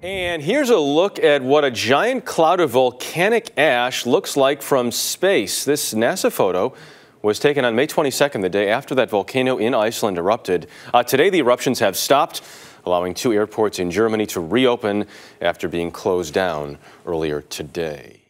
And here's a look at what a giant cloud of volcanic ash looks like from space. This NASA photo was taken on May 22nd, the day after that volcano in Iceland erupted. Uh, today, the eruptions have stopped, allowing two airports in Germany to reopen after being closed down earlier today.